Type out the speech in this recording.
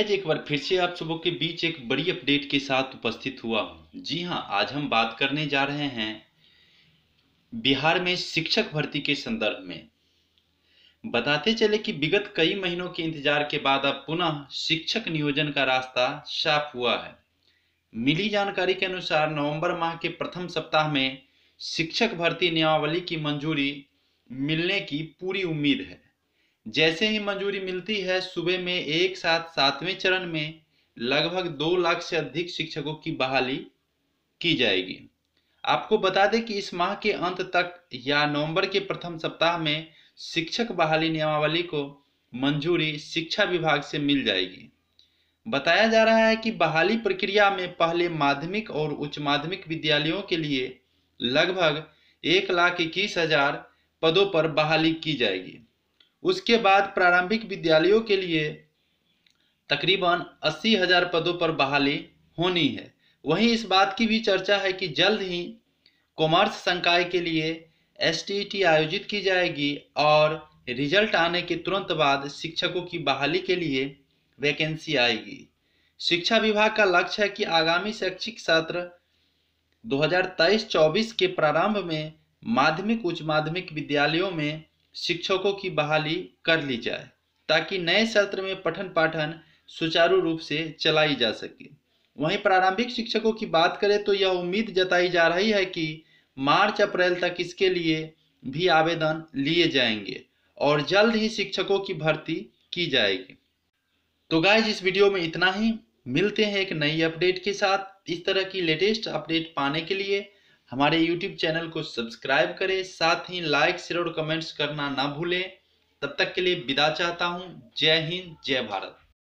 आज एक बार फिर से आप सबों के बीच एक बड़ी अपडेट के साथ उपस्थित हुआ हूँ जी हाँ आज हम बात करने जा रहे हैं बिहार में शिक्षक भर्ती के संदर्भ में बताते चले कि विगत कई महीनों के इंतजार के बाद अब पुनः शिक्षक नियोजन का रास्ता साफ हुआ है मिली जानकारी के अनुसार नवंबर माह के प्रथम सप्ताह में शिक्षक भर्ती नियमावली की मंजूरी मिलने की पूरी उम्मीद है जैसे ही मंजूरी मिलती है सूबे में एक साथ सातवें चरण में लगभग दो लाख से अधिक शिक्षकों की बहाली की जाएगी आपको बता दें कि इस माह के अंत तक या नवंबर के प्रथम सप्ताह में शिक्षक बहाली नियमावली को मंजूरी शिक्षा विभाग से मिल जाएगी बताया जा रहा है कि बहाली प्रक्रिया में पहले माध्यमिक और उच्च माध्यमिक विद्यालयों के लिए लगभग एक लाख इक्कीस हजार पदों पर बहाली की जाएगी उसके बाद प्रारंभिक विद्यालयों के लिए तकरीबन अस्सी हजार पदों पर बहाली होनी है वहीं इस बात की भी चर्चा है कि जल्द ही कॉमर्स संकाय के लिए एस आयोजित की जाएगी और रिजल्ट आने के तुरंत बाद शिक्षकों की बहाली के लिए वैकेंसी आएगी शिक्षा विभाग का लक्ष्य है कि आगामी शैक्षिक सत्र 2023-24 के प्रारंभ में माध्यमिक उच्च माध्यमिक विद्यालयों में शिक्षकों की बहाली कर ली जाए ताकि नए सत्र में पठन पाठन सुचारू रूप से चलाई जा सके वहीं प्रारंभिक शिक्षकों की बात करें तो यह उम्मीद जताई जा रही है कि मार्च अप्रैल तक इसके लिए भी आवेदन लिए जाएंगे और जल्द ही शिक्षकों की भर्ती की जाएगी तो गाइज इस वीडियो में इतना ही मिलते हैं एक नई अपडेट के साथ इस तरह की लेटेस्ट अपडेट पाने के लिए हमारे यूट्यूब चैनल को सब्सक्राइब करें साथ ही लाइक शेयर और कमेंट्स करना ना भूलें तब तक के लिए विदा चाहता हूँ जय हिंद जय भारत